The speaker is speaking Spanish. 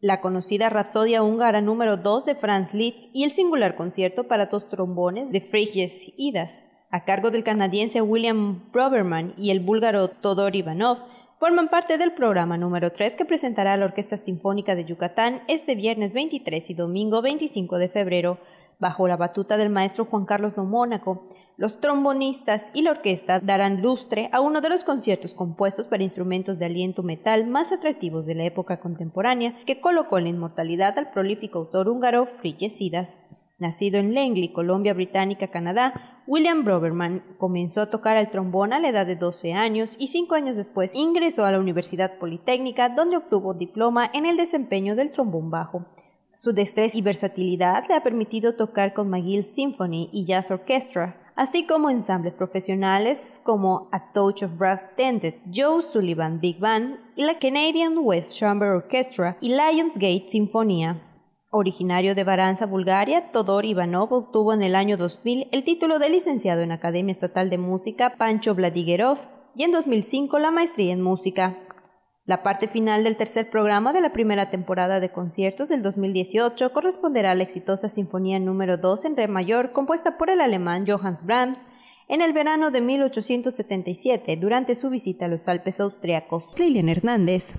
la conocida Rapsodia húngara número 2 de Franz Liszt y el singular concierto para dos trombones de Frigyes Idas, a cargo del canadiense William Broberman y el búlgaro Todor Ivanov, forman parte del programa número 3 que presentará la Orquesta Sinfónica de Yucatán este viernes 23 y domingo 25 de febrero, bajo la batuta del maestro Juan Carlos de Los trombonistas y la orquesta darán lustre a uno de los conciertos compuestos para instrumentos de aliento metal más atractivos de la época contemporánea que colocó en la inmortalidad al prolífico autor húngaro Frigyes Nacido en Langley, Colombia Británica, Canadá, William Broberman comenzó a tocar el trombón a la edad de 12 años y 5 años después ingresó a la Universidad Politécnica donde obtuvo diploma en el desempeño del trombón bajo. Su destreza y versatilidad le ha permitido tocar con McGill Symphony y Jazz Orchestra, así como ensambles profesionales como A Touch of Brass Tended, Joe Sullivan Big Band y la Canadian West Chamber Orchestra y Lionsgate Sinfonía. Originario de Baranza, Bulgaria, Todor Ivanov obtuvo en el año 2000 el título de licenciado en Academia Estatal de Música Pancho Vladigerov y en 2005 la maestría en música. La parte final del tercer programa de la primera temporada de conciertos del 2018 corresponderá a la exitosa Sinfonía número 2 en Re mayor compuesta por el alemán Johannes Brahms en el verano de 1877 durante su visita a los Alpes austriacos. Lilian Hernández,